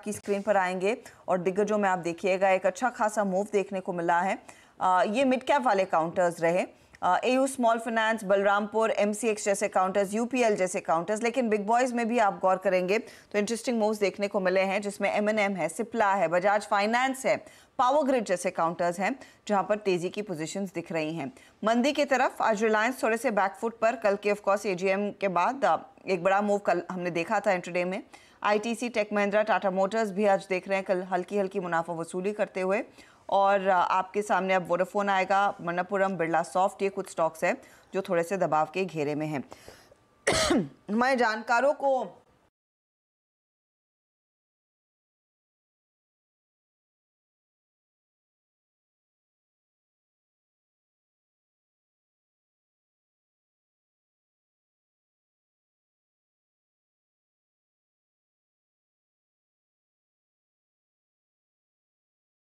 आपकी स्क्रीन पर आएंगे और दिग्गजों में आप देखिएगा एक अच्छा खासा मूव देखने को मिला है आ, ये मिड कैप वाले काउंटर्स रहे AU small finance Balrampur MCX जैसे काउंटर्स यूपीएल जैसे काउंटर्स लेकिन बिग बॉयज में भी आप गौर करेंगे तो इंटरेस्टिंग मूव्स देखने को मिले हैं जिसमें एमएनएम है सिप्ला है बजाज फाइनेंस है पावर ग्रिड जैसे काउंटर्स हैं जहां पर तेजी की पोजीशंस दिख रही हैं मंदी की तरफ आज रिलायंस थोड़े से बैकफुट पर कल के ऑफकोर्स एजीएम के बाद एक बड़ा मूव कल हमने देखा था इंटरडे में ITC Tech Mahindra Tata motors भी आज देख रहे हैं कल हल्की हल्की मुनाफा वसूली करते हुए और आपके सामने अब वोडाफोन आएगा मन्नापुरम बिरला सॉफ्ट ये कुछ स्टॉक्स हैं जो थोड़े से दबाव के घेरे में हैं हमारे जानकारों को